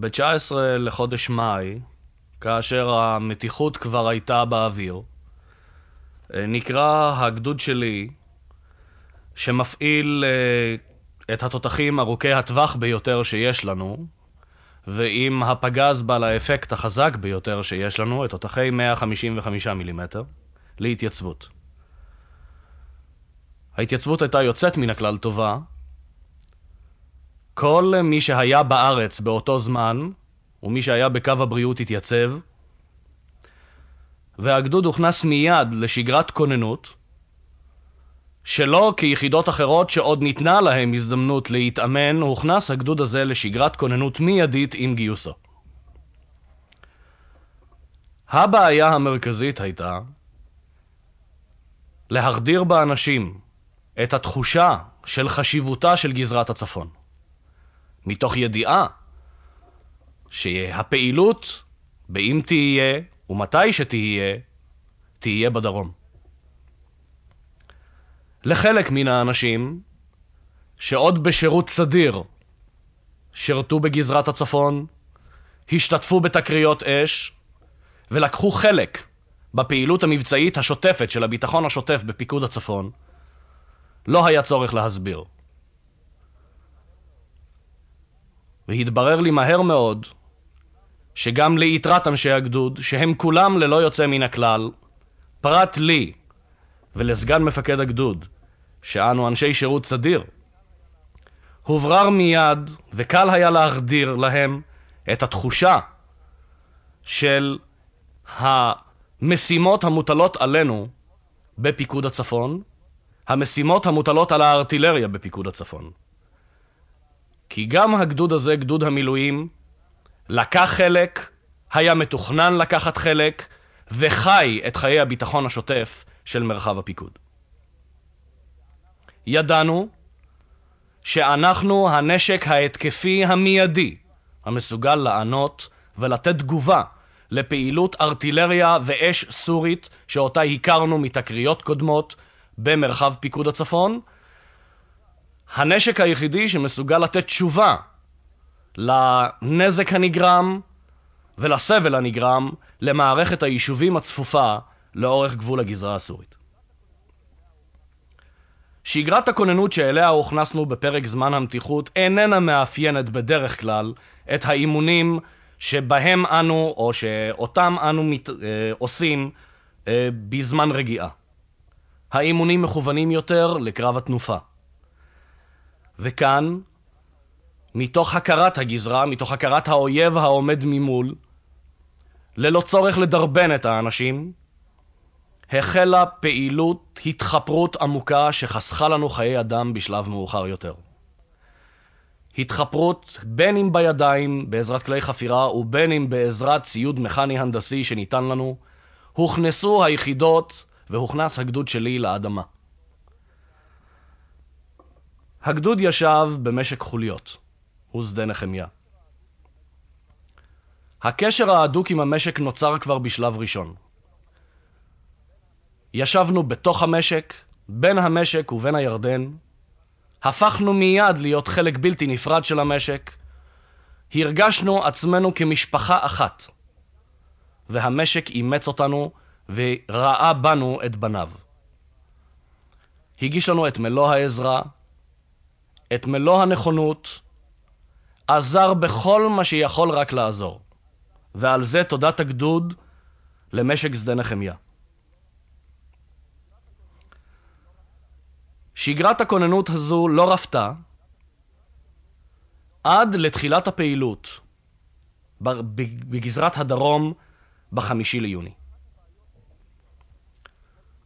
ב-19 לחודש מאי, כאשר המתיחות כבר הייתה באוויר, אה, נקרא הגדוד שלי, שמפעיל אה, את התותחים ארוכי הטווח ביותר שיש לנו, ועם הפגז בעל האפקט החזק ביותר שיש לנו, את תותחי 155 מילימטר, להתייצבות. ההתייצבות הייתה יוצאת מן הכלל טובה, כל מי שהיה בארץ באותו זמן, ומי שהיה בקו הבריאות התייצב, והגדוד הוכנס מיד לשגרת כוננות, שלא כיחידות אחרות שעוד ניתנה להם הזדמנות להתאמן, הוכנס הגדוד הזה לשגרת כוננות מיידית עם גיוסו. הבעיה המרכזית הייתה להחדיר באנשים את התחושה של חשיבותה של גזרת הצפון. מתוך ידיעה שהפעילות, באם תהיה ומתי שתהיה, תהיה בדרום. לחלק מן האנשים שעוד בשירות סדיר שירתו בגזרת הצפון, השתתפו בתקריות אש ולקחו חלק בפעילות המבצעית השוטפת של הביטחון השוטף בפיקוד הצפון, לא היה צורך להסביר. והתברר לי מהר מאוד שגם ליתרת אנשי הגדוד, שהם כולם ללא יוצא מן הכלל, פרט לי ולסגן מפקד הגדוד, שאנו אנשי שירות סדיר, הוברר מיד, וקל היה להחדיר להם את התחושה של המשימות המוטלות עלינו בפיקוד הצפון, המשימות המוטלות על הארטילריה בפיקוד הצפון. כי גם הגדוד הזה, גדוד המילואים, לקח חלק, היה מתוכנן לקחת חלק, וחי את חיי הביטחון השוטף של מרחב הפיקוד. ידענו שאנחנו הנשק ההתקפי המיידי המסוגל לענות ולתת תגובה לפעילות ארטילריה ואש סורית שאותה הכרנו מתקריות קודמות במרחב פיקוד הצפון, הנשק היחידי שמסוגל לתת תשובה לנזק הנגרם ולסבל הנגרם למערכת היישובים הצפופה לאורך גבול הגזרה הסורית. שגרת הכוננות שאליה הוכנסנו בפרק זמן המתיחות איננה מאפיינת בדרך כלל את האימונים שבהם אנו או שאותם אנו מת, אה, עושים אה, בזמן רגיעה. האימונים מכוונים יותר לקרב התנופה. וכאן, מתוך הכרת הגזרה, מתוך הכרת האויב העומד ממול, ללא צורך לדרבן את האנשים, החלה פעילות התחפרות עמוקה שחסכה לנו חיי אדם בשלב מאוחר יותר. התחפרות בין אם בידיים, בעזרת כלי חפירה, ובין אם בעזרת ציוד מכני הנדסי שניתן לנו, הוכנסו היחידות והוכנס הגדוד שלי לאדמה. הגדוד ישב במשק חוליות, הוא שדה נחמיה. הקשר ההדוק עם המשק נוצר כבר בשלב ראשון. ישבנו בתוך המשק, בין המשק ובין הירדן, הפכנו מיד להיות חלק בלתי נפרד של המשק, הרגשנו עצמנו כמשפחה אחת, והמשק אימץ אותנו וראה בנו את בניו. הגיש לנו את מלוא העזרה, את מלוא הנכונות, עזר בכל מה שיכול רק לעזור. ועל זה תודת הגדוד למשק שדה נחמיה. שגרת הכוננות הזו לא רפתה עד לתחילת הפעילות בגזרת הדרום בחמישי ליוני.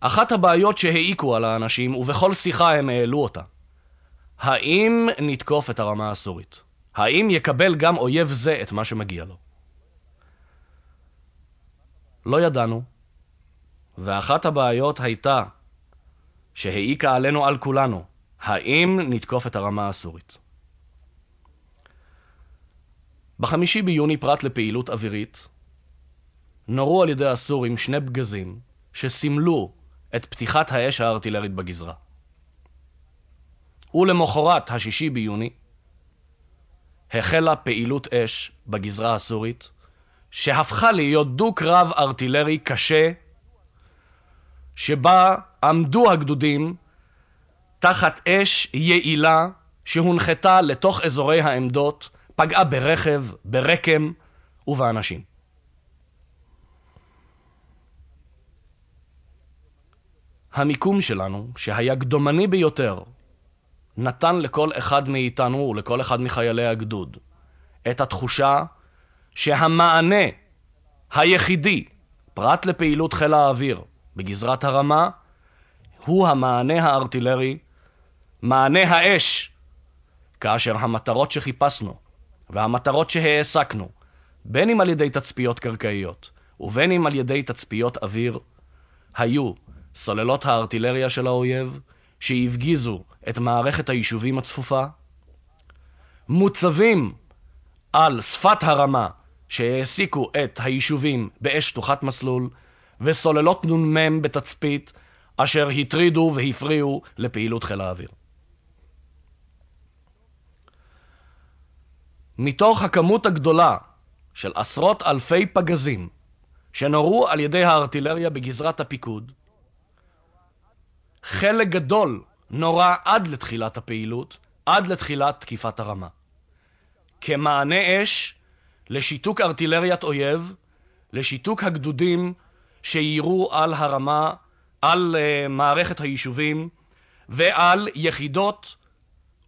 אחת הבעיות שהעיקו על האנשים, ובכל שיחה הם העלו אותה, האם נתקוף את הרמה הסורית? האם יקבל גם אויב זה את מה שמגיע לו? לא ידענו, ואחת הבעיות הייתה שהעיקה עלינו על כולנו, האם נתקוף את הרמה הסורית? בחמישי ביוני, פרט לפעילות אווירית, נורו על ידי הסורים שני פגזים שסימלו את פתיחת האש הארטילרית בגזרה. ולמחרת, השישי ביוני, החלה פעילות אש בגזרה הסורית, שהפכה להיות דו-קרב ארטילרי קשה, שבה עמדו הגדודים תחת אש יעילה שהונחתה לתוך אזורי העמדות, פגעה ברכב, ברקם ובאנשים. המיקום שלנו, שהיה קדומני ביותר נתן לכל אחד מאיתנו ולכל אחד מחיילי הגדוד את התחושה שהמענה היחידי, פרט לפעילות חיל האוויר בגזרת הרמה, הוא המענה הארטילרי, מענה האש, כאשר המטרות שחיפשנו והמטרות שהעסקנו, בין אם על ידי תצפיות קרקעיות ובין אם על ידי תצפיות אוויר, היו סוללות הארטילריה של האויב, שהפגיזו את מערכת היישובים הצפופה, מוצבים על שפת הרמה שהעסיקו את היישובים באש שטוחת מסלול, וסוללות נ"מ בתצפית, אשר הטרידו והפריעו לפעילות חיל האוויר. מתוך הכמות הגדולה של עשרות אלפי פגזים שנורו על ידי הארטילריה בגזרת הפיקוד, חלק גדול נורה עד לתחילת הפעילות, עד לתחילת תקיפת הרמה. כמענה אש לשיתוק ארטילריית אויב, לשיתוק הגדודים שיירו על הרמה, על uh, מערכת היישובים ועל יחידות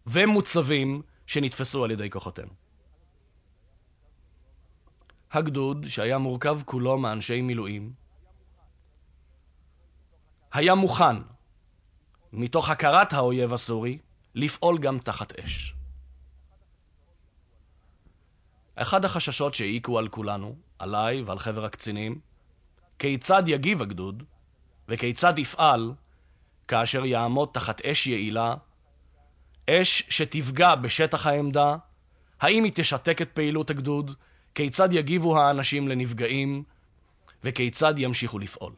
ומוצבים שנתפסו על ידי כוחותינו. הגדוד, שהיה מורכב כולו מאנשי מילואים, היה מוכן מתוך הכרת האויב הסורי, לפעול גם תחת אש. אחד החששות שהעיקו על כולנו, עליי ועל חבר הקצינים, כיצד יגיב הגדוד וכיצד יפעל כאשר יעמוד תחת אש יעילה, אש שתפגע בשטח העמדה, האם היא תשתק את פעילות הגדוד, כיצד יגיבו האנשים לנפגעים וכיצד ימשיכו לפעול.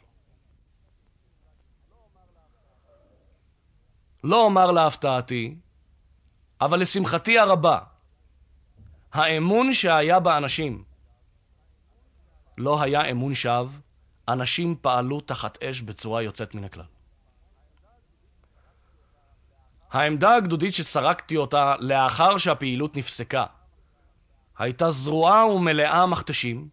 לא אומר להפתעתי, אבל לשמחתי הרבה, האמון שהיה באנשים לא היה אמון שווא, אנשים פעלו תחת אש בצורה יוצאת מן הכלל. העמדה הגדודית שסרקתי אותה לאחר שהפעילות נפסקה הייתה זרועה ומלאה מכתשים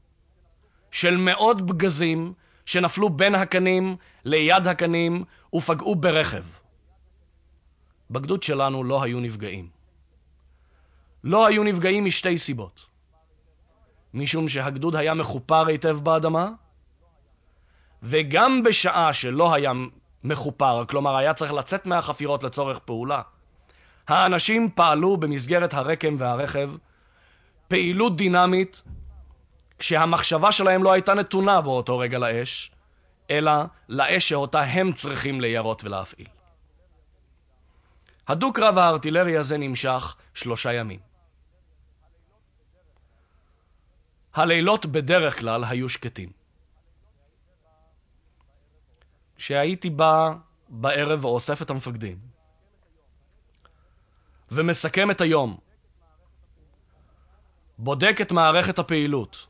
של מאות בגזים שנפלו בין הקנים ליד הקנים ופגעו ברכב. בגדוד שלנו לא היו נפגעים. לא היו נפגעים משתי סיבות. משום שהגדוד היה מחופר היטב באדמה, וגם בשעה שלא היה מחופר, כלומר היה צריך לצאת מהחפירות לצורך פעולה, האנשים פעלו במסגרת הרקם והרכב פעילות דינמית כשהמחשבה שלהם לא הייתה נתונה באותו רגע לאש, אלא לאש שאותה הם צריכים ליירות ולהפעיל. הדו-קרב הארטילרי הזה נמשך שלושה ימים. הלילות בדרך כלל היו שקטים. כשהייתי בא בערב ואוסף את המפקדים ומסכם את היום, בודק את מערכת הפעילות,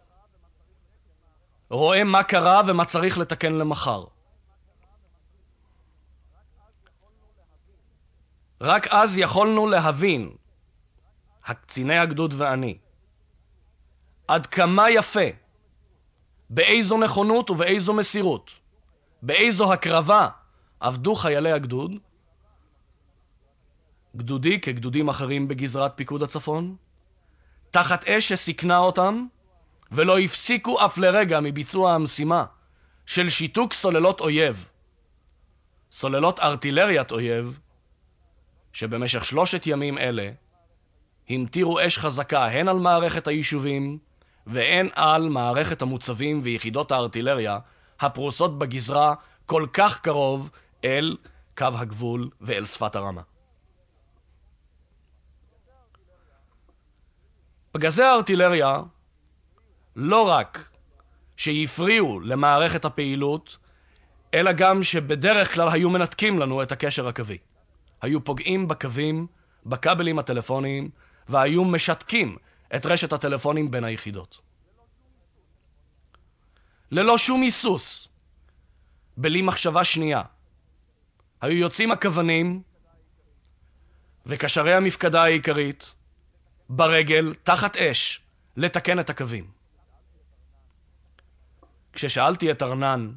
רואה מה קרה ומה צריך לתקן למחר. רק אז יכולנו להבין, הקציני הגדוד ואני, עד כמה יפה, באיזו נכונות ובאיזו מסירות, באיזו הקרבה עבדו חיילי הגדוד, גדודי כגדודים אחרים בגזרת פיקוד הצפון, תחת אש שסיכנה אותם, ולא הפסיקו אף לרגע מביצוע המשימה של שיתוק סוללות אויב, סוללות ארטילריית אויב, שבמשך שלושת ימים אלה המטירו אש חזקה הן על מערכת היישובים והן על מערכת המוצבים ויחידות הארטילריה הפרוסות בגזרה כל כך קרוב אל קו הגבול ואל שפת הרמה. פגזי הארטילריה לא רק שהפריעו למערכת הפעילות, אלא גם שבדרך כלל היו מנתקים לנו את הקשר הקווי. היו פוגעים בקווים, בכבלים הטלפוניים, והיו משתקים את רשת הטלפונים בין היחידות. ללא שום היסוס, בלי מחשבה שנייה, היו יוצאים הכוונים וקשרי המפקדה העיקרית ברגל, תחת אש, לתקן את הקווים. כששאלתי את ארנן,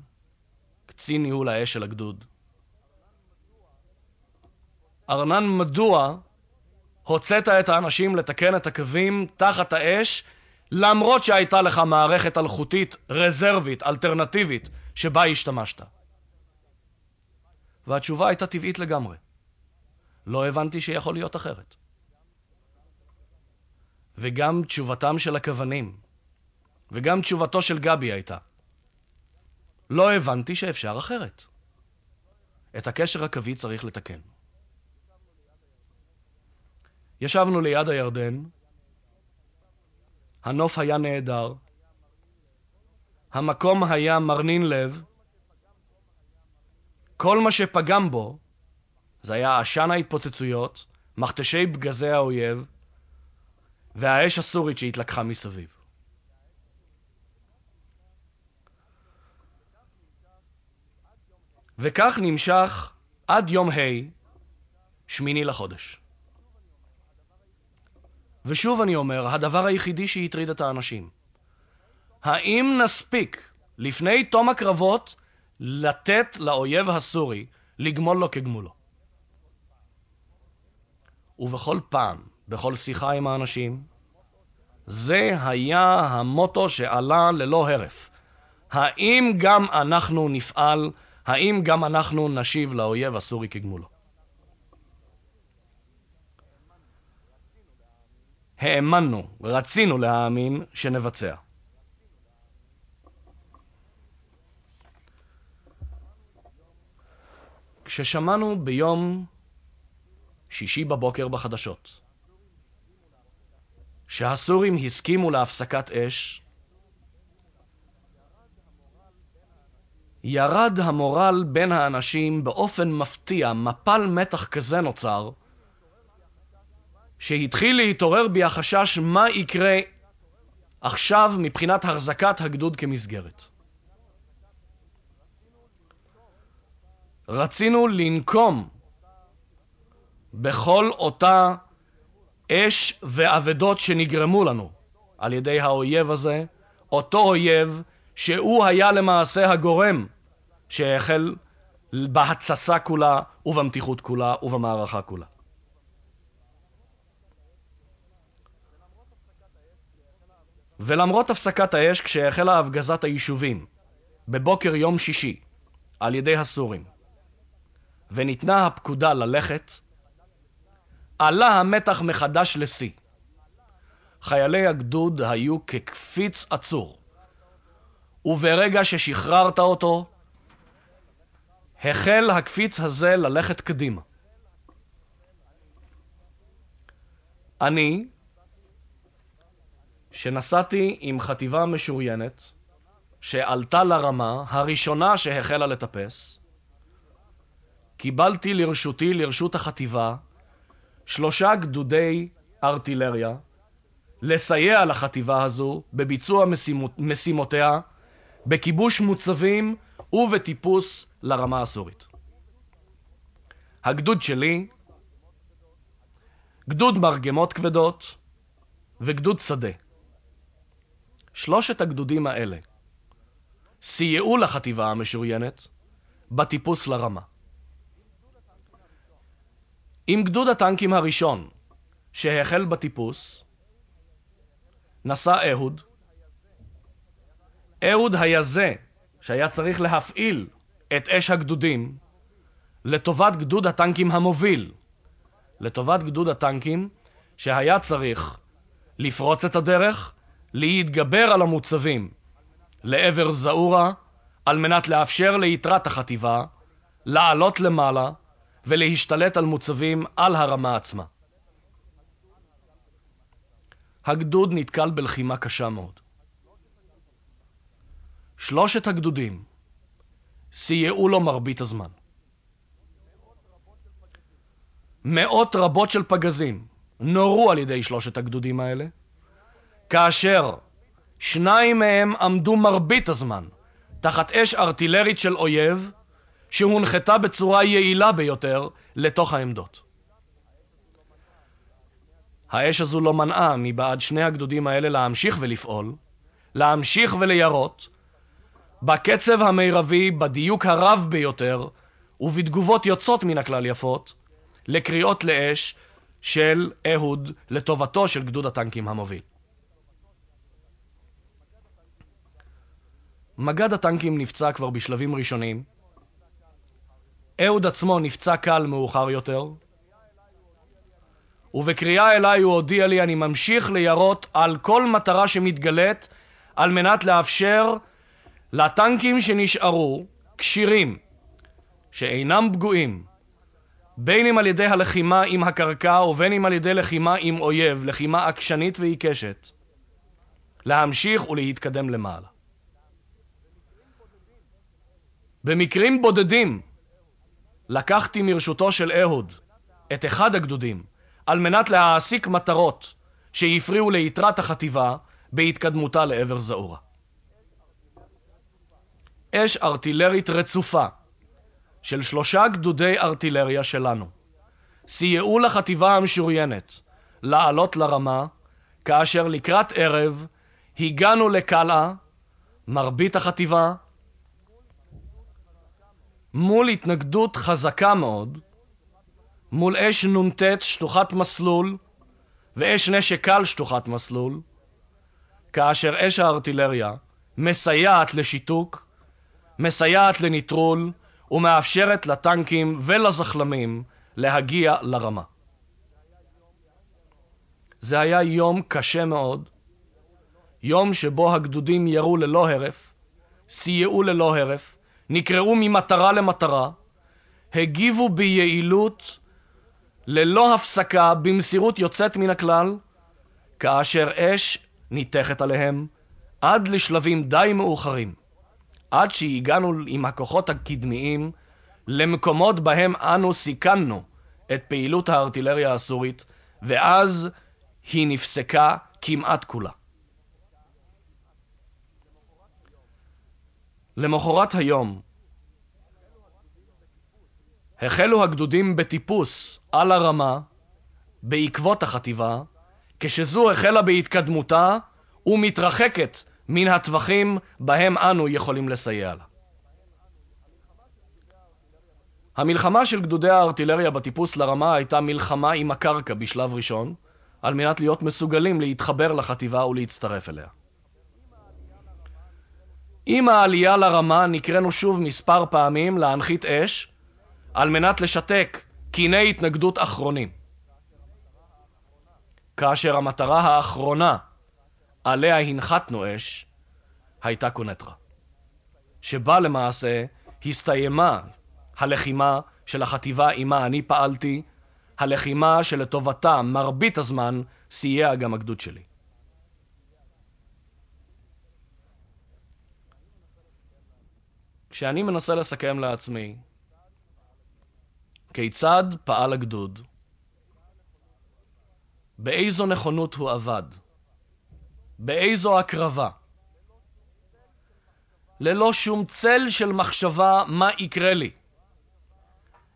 קצין ניהול האש של הגדוד, ארנן, מדוע הוצאת את האנשים לתקן את הקווים תחת האש, למרות שהייתה לך מערכת אלחוטית רזרבית, אלטרנטיבית, שבה השתמשת? והתשובה הייתה טבעית לגמרי. לא הבנתי שיכול להיות אחרת. וגם תשובתם של הכוונים, וגם תשובתו של גבי הייתה. לא הבנתי שאפשר אחרת. את הקשר הקווי צריך לתקן. ישבנו ליד הירדן, הנוף היה נהדר, המקום היה מרנין לב, כל מה שפגם בו זה היה עשן ההתפוצצויות, מכתשי פגזי האויב והאש הסורית שהתלקחה מסביב. וכך נמשך עד יום ה', שמיני לחודש. ושוב אני אומר, הדבר היחידי שהטריד את האנשים. האם נספיק, לפני תום הקרבות, לתת לאויב הסורי לגמול לו כגמולו? ובכל פעם, בכל שיחה עם האנשים, זה היה המוטו שעלה ללא הרף. האם גם אנחנו נפעל? האם גם אנחנו נשיב לאויב הסורי כגמולו? האמנו, רצינו להאמין שנבצע. כששמענו ביום שישי בבוקר בחדשות שהסורים הסכימו להפסקת אש, ירד המורל בין האנשים באופן מפתיע, מפל מתח כזה נוצר, שהתחיל להתעורר בי החשש מה יקרה עכשיו מבחינת החזקת הגדוד כמסגרת. רצינו לנקום בכל אותה אש ואבדות שנגרמו לנו על ידי האויב הזה, אותו אויב שהוא היה למעשה הגורם שהחל בהתססה כולה ובמתיחות כולה ובמערכה כולה. ולמרות הפסקת האש כשהחלה הפגזת היישובים, בבוקר יום שישי, על ידי הסורים, וניתנה הפקודה ללכת, עלה המתח מחדש לשיא. חיילי הגדוד היו כקפיץ עצור, וברגע ששחררת אותו, החל הקפיץ הזה ללכת קדימה. אני, שנסעתי עם חטיבה משוריינת שעלתה לרמה הראשונה שהחלה לטפס. קיבלתי לרשותי, לרשות החטיבה, שלושה גדודי ארטילריה לסייע לחטיבה הזו בביצוע משימות, משימותיה, בכיבוש מוצבים ובטיפוס לרמה הסורית. הגדוד שלי, גדוד מרגמות כבדות וגדוד שדה. שלושת הגדודים האלה סייעו לחטיבה המשוריינת בטיפוס לרמה. עם גדוד הטנקים הראשון שהחל בטיפוס, נשא אהוד. אהוד היה זה שהיה צריך להפעיל את אש הגדודים לטובת גדוד הטנקים המוביל, לטובת גדוד הטנקים שהיה צריך לפרוץ את הדרך להתגבר על המוצבים לעבר זעורה, על מנת לאפשר ליתרת החטיבה לעלות למעלה ולהשתלט על מוצבים על הרמה עצמה. הגדוד נתקל בלחימה קשה מאוד. שלושת הגדודים סייעו לו מרבית הזמן. מאות רבות של פגזים נורו על ידי שלושת הגדודים האלה, כאשר שניים מהם עמדו מרבית הזמן תחת אש ארטילרית של אויב שהונחתה בצורה יעילה ביותר לתוך העמדות. האש הזו לא מנעה מבעד שני הגדודים האלה להמשיך ולפעול, להמשיך ולירות, בקצב המרבי, בדיוק הרב ביותר, ובתגובות יוצאות מן הכלל יפות, לקריאות לאש של אהוד לטובתו של גדוד הטנקים המוביל. מג"ד הטנקים נפצע כבר בשלבים ראשונים, אהוד עצמו נפצע קל מאוחר יותר. ובקריאה אליי הוא הודיע לי, אני ממשיך לירות על כל מטרה שמתגלית על מנת לאפשר לטנקים שנשארו כשירים, שאינם פגועים, בין אם על ידי הלחימה עם הקרקע ובין אם על ידי לחימה עם אויב, לחימה עקשנית ועיקשת, להמשיך ולהתקדם למעלה. במקרים בודדים לקחתי מרשותו של אהוד את אחד הגדודים על מנת להעסיק מטרות שהפריעו ליתרת החטיבה בהתקדמותה לעבר זעורה. אש ארטילרית רצופה של שלושה גדודי ארטילריה שלנו סייעו לחטיבה המשוריינת לעלות לרמה, כאשר לקראת ערב הגענו לקלעה, מרבית החטיבה, מול התנגדות חזקה מאוד, מול אש נ"ט שטוחת מסלול ואש נשק קל שטוחת מסלול, כאשר אש הארטילריה מסייעת לשיתוק, מסייעת לנטרול ומאפשרת לטנקים ולזחלמים להגיע לרמה. זה היה יום קשה מאוד, יום שבו הגדודים ירו ללא הרף, סייעו ללא הרף, נקראו ממטרה למטרה, הגיבו ביעילות, ללא הפסקה, במסירות יוצאת מן הכלל, כאשר אש ניתכת עליהם עד לשלבים די מאוחרים, עד שהגענו עם הכוחות הקדמיים למקומות בהם אנו סיכנו את פעילות הארטילריה הסורית, ואז היא נפסקה כמעט כולה. למחרת היום החלו הגדודים בטיפוס על הרמה בעקבות החטיבה, כשזו החלה בהתקדמותה ומתרחקת מן הטווחים בהם אנו יכולים לסייע לה. המלחמה של גדודי הארטילריה בטיפוס לרמה הייתה מלחמה עם הקרקע בשלב ראשון, על מנת להיות מסוגלים להתחבר לחטיבה ולהצטרף אליה. עם העלייה לרמה נקראנו שוב מספר פעמים להנחית אש על מנת לשתק קיני התנגדות אחרונים. כאשר המטרה האחרונה עליה הנחתנו אש הייתה קונטרה, שבה למעשה הסתיימה הלחימה של החטיבה עימה אני פעלתי, הלחימה שלטובתה מרבית הזמן סייע גם הגדוד שלי. כשאני מנסה לסכם לעצמי כיצד פעל הגדוד, באיזו נכונות הוא עבד, באיזו הקרבה, ללא שום צל של מחשבה מה יקרה לי,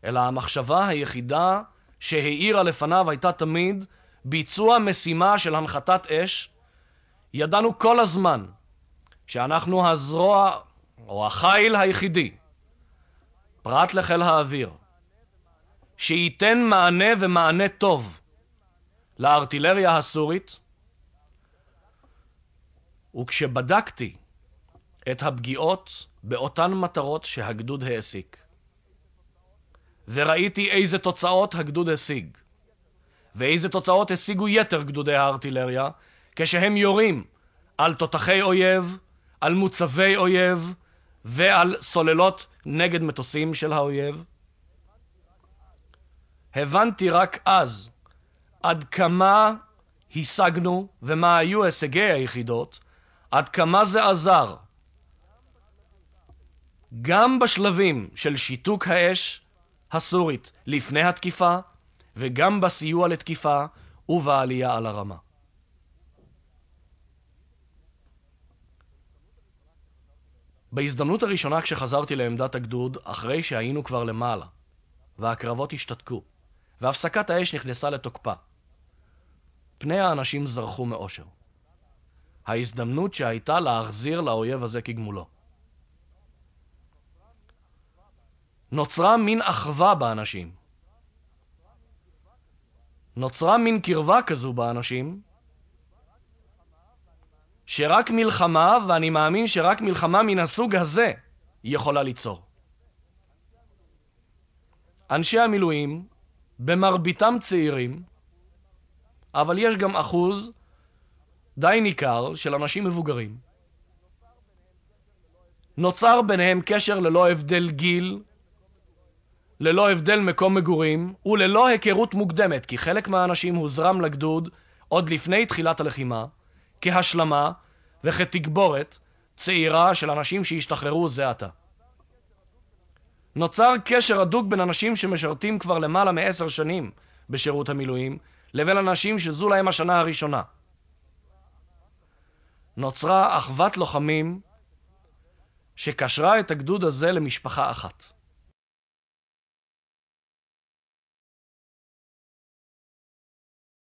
אלא המחשבה היחידה שהאירה לפניו הייתה תמיד ביצוע משימה של הנחתת אש. ידענו כל הזמן שאנחנו הזרוע או החיל היחידי, פרט לחיל האוויר, שייתן מענה ומענה טוב לארטילריה הסורית, וכשבדקתי את הפגיעות באותן מטרות שהגדוד העסיק, וראיתי איזה תוצאות הגדוד השיג, ואיזה תוצאות השיגו יתר גדודי הארטילריה, כשהם יורים על תותחי אויב, על מוצבי אויב, ועל סוללות נגד מטוסים של האויב? הבנתי רק אז עד כמה השגנו ומה היו הישגי היחידות, עד כמה זה עזר. גם בשלבים של שיתוק האש הסורית לפני התקיפה וגם בסיוע לתקיפה ובעלייה על הרמה. בהזדמנות הראשונה כשחזרתי לעמדת הגדוד, אחרי שהיינו כבר למעלה, והקרבות השתתקו, והפסקת האש נכנסה לתוקפה. פני האנשים זרחו מאושר. ההזדמנות שהייתה להחזיר לאויב הזה כגמולו. נוצרה מין אחווה באנשים. נוצרה מין קרבה כזו באנשים, שרק מלחמה, ואני מאמין שרק מלחמה מן הסוג הזה, יכולה ליצור. אנשי המילואים, במרביתם צעירים, אבל יש גם אחוז די ניכר של אנשים מבוגרים. נוצר ביניהם קשר ללא הבדל גיל, ללא הבדל מקום מגורים וללא היכרות מוקדמת, כי חלק מהאנשים הוזרם לגדוד עוד לפני תחילת הלחימה, כהשלמה וכתגבורת צעירה של אנשים שהשתחררו זה עתה. נוצר קשר הדוק בין אנשים שמשרתים כבר למעלה מעשר שנים בשירות המילואים, לבין אנשים שזו להם השנה הראשונה. נוצרה אחוות לוחמים שקשרה את הגדוד הזה למשפחה אחת.